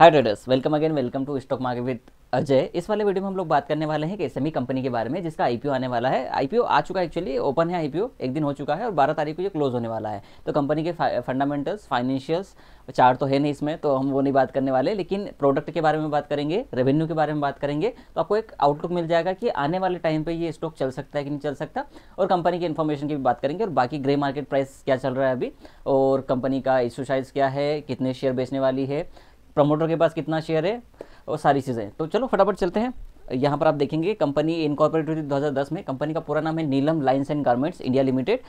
Hi traders welcome again welcome to stock market with Ajay इस वाले video में हम लोग बात करने वाले हैं कि एस कंपनी के बारे में जिसका आईपीओ आने वाला है आईपीओ आ चुका है एक्चुअली ओपन है आईपीओ एक दिन हो चुका है और 12 तारीख को ये क्लोज होने वाला है तो कंपनी के फंडामेंटल्स फाइनेंशियल्स चार तो है नहीं इसमें तो हम वो नहीं बात करने वाले लेकिन प्रोडक्ट के बारे में बात करेंगे रेवेन्यू के बारे में बात करेंगे तो आपको एक आउटलुक मिल जाएगा कि आने वाले टाइम पर ये स्टॉक चल सकता है कि नहीं चल सकता और कंपनी की इन्फॉर्मेशन की भी बात करेंगे और बाकी ग्रे मार्केट प्राइस क्या चल रहा है अभी और कंपनी का इशू साइज क्या है कितने शेयर बेचने वाली है प्रमोटर के पास कितना शेयर है और सारी चीज़ें तो चलो फटाफट चलते हैं यहाँ पर आप देखेंगे कंपनी इनकॉर्पोरेट हुई थी दो में कंपनी का पूरा नाम है Neelam lines and garments India limited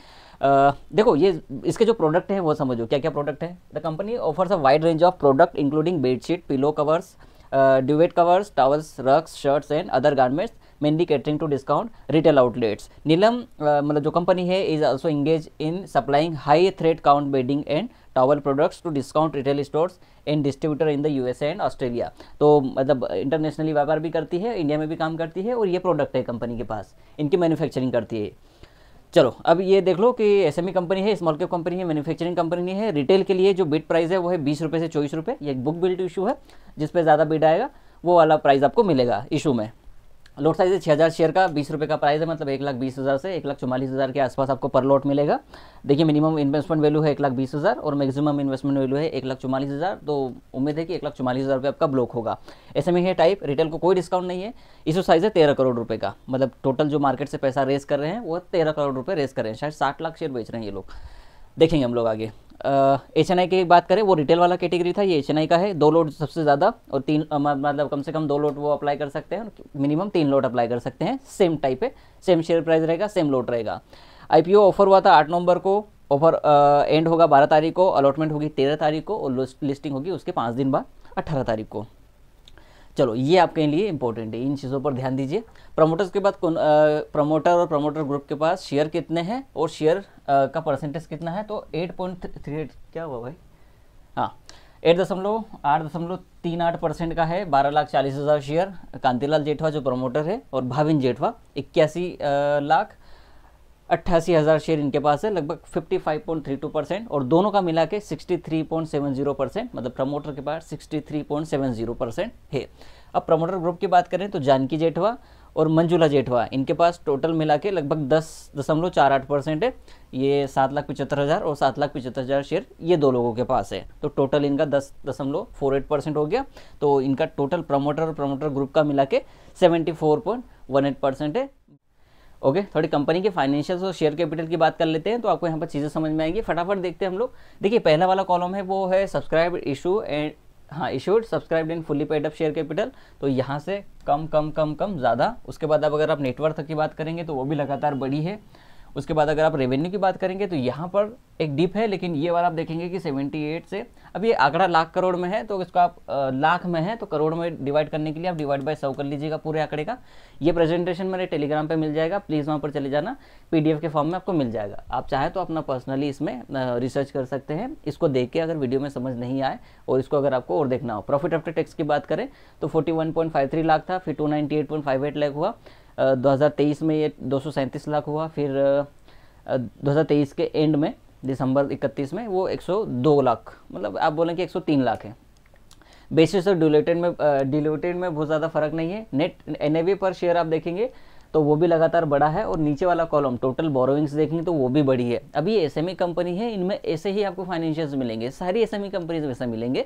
देखो ये इसके जो प्रोडक्ट हैं वो समझो क्या क्या प्रोडक्ट है the company offers a wide range of product including bedsheet pillow covers duvet covers towels rugs shirts and other garments mainly catering to discount retail outlets Neelam मतलब जो कंपनी है is also engage in supplying high thread count bedding and towel products to discount retail stores and distributor in the U S and Australia तो मतलब internationally व्यापार भी करती है India में भी काम करती है और ये प्रोडक्ट है कंपनी के पास इनकी मैन्युफैक्चरिंग करती है चलो अब ये देख लो कि एस कंपनी e है स्मॉल कैप कंपनी है मैन्युफैक्चरिंग कंपनी है रिटेल के लिए जो बिट प्राइस है वो है बीस रुपये से चौबीस रुपये ये एक बुक बिल्ट इशू है जिसपे ज़्यादा बिट आएगा वो वाला प्राइस आपको मिलेगा इशू में लोट साइज है छः हज़ार शेयर का बीस रुपये का प्राइस है मतलब एक लाख बीस हज़ार से एक लाख चौवालीस हज़ार के आसपास आपको पर लोट मिलेगा देखिए मिनिमम इन्वेस्टमेंट वैल्यू है एक लाख बीस हज़ार और मैक्सिमम इन्वेस्टमेंट वैल्यू है एक लाख चौवालीस हज़ार तो उम्मीद है कि एक लाख चौवालीस हज़ार रुपये आपका ब्लॉक होगा ऐसे में है टाइप रिटेल को कोई डिस्काउंट नहीं है इशू साइज़ है तेरह करोड़ रुपये का मतलब टोटल जो मार्केट से पैसा रेस कर रहे हैं वो तेरह करोड़ रुपये रेस कर रहे हैं शायद साठ लाख शेयर बेच रहे हैं ये लोग देखेंगे हम लोग आगे एच एन आई की बात करें वो रिटेल वाला कैटेगरी था ये एच एन आई का है दो लोड सबसे ज़्यादा और तीन मतलब कम से कम दो लोड वो अप्लाई कर सकते हैं मिनिमम तीन लोड अप्लाई कर सकते हैं सेम टाइप है सेम शेयर प्राइस रहेगा सेम लोड रहेगा आई ऑफर हुआ था आठ नवंबर को ऑफर एंड होगा बारह तारीख को अलॉटमेंट होगी तेरह तारीख को और लिस्टिंग होगी उसके पाँच दिन बाद अट्ठारह तारीख को चलो ये आपके लिए इंपॉर्टेंट है इन चीज़ों पर ध्यान दीजिए प्रमोटर्स के बाद प्रमोटर और प्रमोटर ग्रुप के पास शेयर कितने हैं और शेयर का परसेंटेज कितना है तो एट पॉइंट थ्री एट क्या हुआ भाई हाँ एट दशमलव आठ दशमलव तीन आठ परसेंट का है बारह लाख चालीस हज़ार शेयर कांतिलाल जेठवा जो प्रमोटर है और भाविन जेठवा इक्यासी लाख अट्ठासी हज़ार शेयर इनके पास है लगभग 55.32 परसेंट और दोनों का मिला के 63.70 परसेंट मतलब प्रमोटर के पास 63.70 परसेंट है अब प्रमोटर ग्रुप की बात करें तो जानकी जेठवा और मंजुला जेठवा इनके पास टोटल मिला के लगभग दस दशमलव चार आठ परसेंट है ये सात लाख पचहत्तर हज़ार और सात लाख पचहत्तर हज़ार शेयर ये दो लोगों के पास है तो टोटल इनका दस दशमलव फोर एट परसेंट हो गया तो इनका टोटल प्रमोटर और प्रमोटर ग्रुप का मिला के seventy four point one eight percent है ओके थोड़ी कंपनी के फाइनेंशियल और शेयर कैपिटल की बात कर लेते हैं तो आपको यहाँ पर चीज़ें समझ में आएंगी फटाफट देखते हैं हम लोग देखिए पहला वाला कॉलम है वो है सब्सक्राइब इशू एंड हाँ issued subscribe and fully paid up share capital तो यहाँ से कम कम कम कम ज़्यादा उसके बाद अब अगर आप नेटवर्क की बात करेंगे तो वो भी लगातार बड़ी है उसके बाद अगर आप रेवेन्यू की बात करेंगे तो यहाँ पर एक डिप है लेकिन ये वाला आप देखेंगे कि 78 से अब ये आंकड़ा लाख करोड़ में है तो इसको आप लाख में है तो करोड़ में डिवाइड करने के लिए आप डिवाइड बाय सौ कर लीजिएगा पूरे आंकड़े का ये प्रेजेंटेशन मेरे टेलीग्राम पर मिल जाएगा प्लीज़ वहाँ पर चले जाना पी के फॉर्म में आपको मिल जाएगा आप चाहें तो अपना पर्सनली इसमें रिसर्च कर सकते हैं इसको देख के अगर वीडियो में समझ नहीं आए और इसको अगर आपको और देखना हो प्रॉफिट आफ्टर टैक्स की बात करें तो फोर्टी लाख था फिर टू लाख हुआ 2023 में ये दो लाख हुआ फिर 2023 के एंड में दिसंबर 31 में वो 102 लाख मतलब आप बोलें कि 103 लाख है बेसिस और डिलोटेड में डिलोटेड में बहुत ज़्यादा फर्क नहीं है नेट एन पर शेयर आप देखेंगे तो वो भी लगातार बड़ा है और नीचे वाला कॉलम टोटल बोरोइंग्स देखेंगे तो वो भी बड़ी है अभी ये एस कंपनी है इनमें ऐसे ही आपको फाइनेंशियल्स मिलेंगे सारी एस कंपनीज वैसे मिलेंगे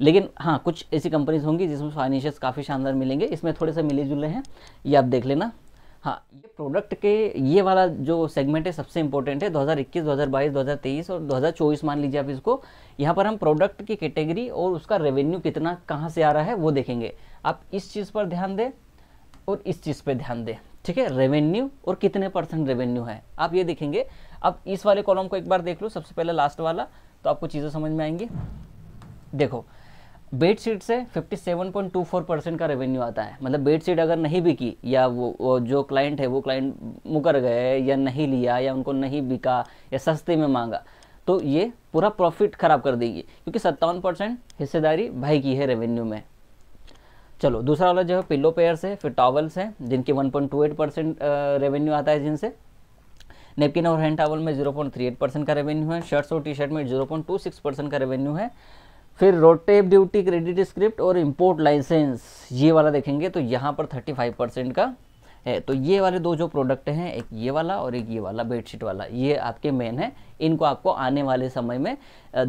लेकिन हाँ कुछ ऐसी कंपनीज होंगी जिसमें फाइनेंशियल्स काफ़ी शानदार मिलेंगे इसमें थोड़े से मिले जुले हैं ये आप देख लेना हाँ ये प्रोडक्ट के ये वाला जो सेगमेंट है सबसे इंपॉर्टेंट है 2021, 2022, 2023 और 2024 मान लीजिए आप इसको यहाँ पर हम प्रोडक्ट की कैटेगरी और उसका रेवेन्यू कितना कहाँ से आ रहा है वो देखेंगे आप इस चीज़ पर ध्यान दें और इस चीज़ पर ध्यान दें ठीक है रेवेन्यू और कितने परसेंट रेवेन्यू है आप ये देखेंगे अब इस वाले कॉलम को एक बार देख लो सबसे पहले लास्ट वाला तो आपको चीज़ें समझ में आएंगी देखो बेड शीट से 57.24 परसेंट का रेवेन्यू आता है मतलब बेड शीट अगर नहीं बिकी या वो, वो जो क्लाइंट है वो क्लाइंट मुकर गए या नहीं लिया या उनको नहीं बिका या सस्ते में मांगा तो ये पूरा प्रॉफिट खराब कर देगी क्योंकि सत्तावन परसेंट हिस्सेदारी भाई की है रेवेन्यू में चलो दूसरा वाला जो है पिल्लो पेयर्स है फिर टॉवल्स हैं जिनके 1.28 परसेंट रेवेन्यू आता है जिनसे नेपकिन और हैंड टावल में 0.38 परसेंट का रेवेन्यू है शर्ट्स और टी शर्ट में 0.26 परसेंट का रेवेन्यू है फिर रोटेप ड्यूटी क्रेडिट स्क्रिप्ट और इम्पोर्ट लाइसेंस ये वाला देखेंगे तो यहाँ पर फाइव परसेंट का तो ये वाले दो जो प्रोडक्ट हैं एक ये वाला और एक ये वाला बेडशीट वाला ये आपके मेन है इनको आपको आने वाले समय में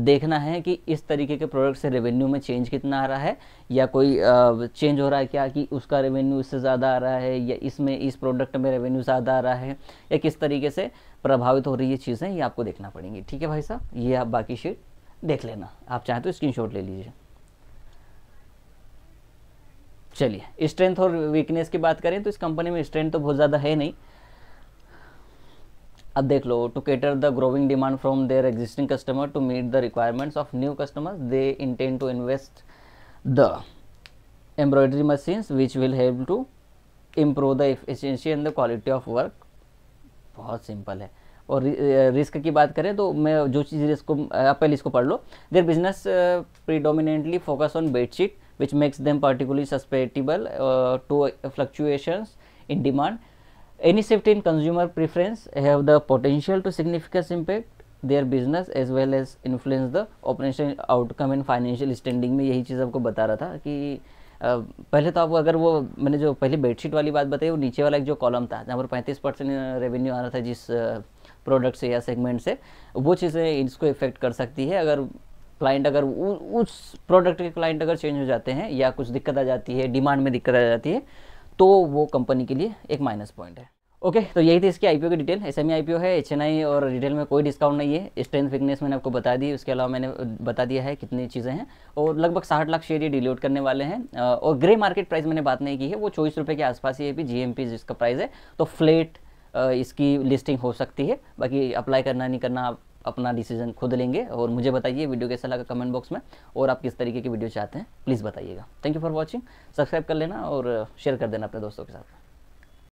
देखना है कि इस तरीके के प्रोडक्ट से रेवेन्यू में चेंज कितना आ रहा है या कोई चेंज हो रहा है क्या कि उसका रेवेन्यू इससे ज़्यादा आ रहा है या इसमें इस प्रोडक्ट में रेवेन्यू ज़्यादा आ रहा है या किस तरीके से प्रभावित हो रही है चीज़ें ये आपको देखना पड़ेंगी ठीक है भाई साहब ये आप बाकी शीट देख लेना आप चाहें तो स्क्रीन ले लीजिए चलिए स्ट्रेंथ और वीकनेस की बात करें तो इस कंपनी में स्ट्रेंथ तो बहुत ज़्यादा है नहीं अब देख लो to cater the growing demand from their existing customer to meet the requirements of new customers they intend to invest the embroidery machines which will help to improve the efficiency and the quality of work बहुत simple है और risk की बात करें तो मैं जो चीज़ risk को आप पहले इसको पढ़ लो their business predominantly focus on bedsheet which makes them particularly susceptible uh, to fluctuations in demand. Any shift in consumer preference have the potential to significantly impact their business as well as influence the operational outcome and financial standing में यही चीज़ आपको बता रहा था कि Uh, पहले तो आपको अगर वो मैंने जो पहले बेडशीट वाली बात बताई वो नीचे वाला एक जो कॉलम था जहाँ पर 35 परसेंट रेवेन्यू आ रहा था जिस प्रोडक्ट से या सेगमेंट से वो चीज़ें इसको इफेक्ट कर सकती है अगर क्लाइंट अगर उ, उस प्रोडक्ट के क्लाइंट अगर चेंज हो जाते हैं या कुछ दिक्कत आ जाती है डिमांड में दिक्कत आ जाती है तो वो कंपनी के लिए एक माइनस पॉइंट है ओके तो यही थी इसकी आईपीओ की डिटेल एस एम आईपीओ है एच और रिटेल में कोई डिस्काउंट नहीं है स्ट्रेंथ वीकनेस मैंने आपको बता दी उसके अलावा मैंने बता दिया है कितनी चीज़ें हैं और लगभग साठ लाख शेयर ये डिलोट करने वाले हैं और ग्रे मार्केट प्राइस मैंने बात नहीं की है वो चौबीस रुपये के आसपास ही भी जी जिसका प्राइस है तो फ्लेट इसकी लिस्टिंग हो सकती है बाकी अप्लाई करना नहीं करना आप अपना डिसीजन खुद लेंगे और मुझे बताइए वीडियो कैसा लगा कमेंट बॉक्स में और आप किस तरीके की वीडियो चाहते हैं प्लीज़ बताइएगा thank you for watching subscribe कर लेना और शेयर कर देना अपने दोस्तों के साथ